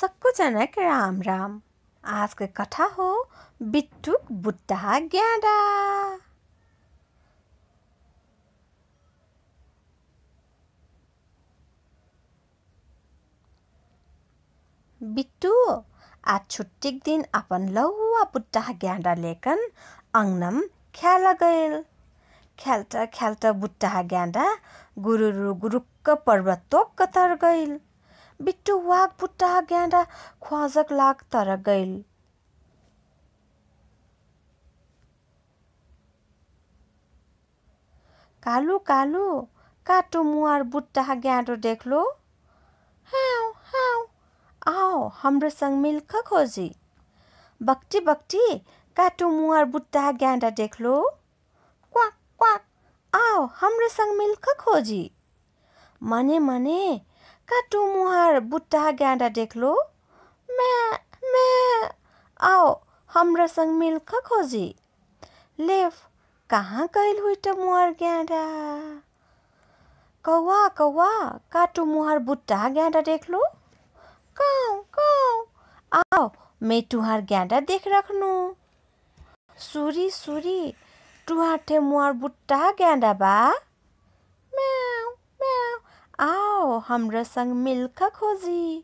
सबको जनक राम राम आज के कथा हो बिट्टुक बुट्टा ग्याडा बिट्टू आज छुट्टी के दिन अपन लहुआ बुट्टा ग्याडा लेकर अंगनम खेल गए खेलता खेलता बुट्टा ग्याडा गुरुरु गुरुक्क पर्वत कतर गई बिट्टु वाग बुट्टा ग्याँडा ख्वाजक लाग तर गैल कालु कालु काटो मुहार बुट्टा ग्याँडो देख्लो हाउ हाउ आओ हाम्रो सङ्ग मिल्ख खोजी बक्टी बक्टी काटु मुहार बुट्टा ग्याँडा देख्लो क्वाक क्वाक आओ हाम्रो सङ्ग मिल्ख खोजी मने मने का तुम मुहर बुट्टा गैंडा देख लो मैं मैं आओ हमरा संग मिल का खोजी लेफ कहाँ गईल हुई तो मुहर गैंडा कौआ कौआ का तू मुहर बुट्टा गैंडा देख लो कौ कौ आओ मैं तुहार गैंडा देख रखनू सूरी सूरी तुहार ठे मुहर बुट्टा गैंडा बा हम्रसंग संग खोजी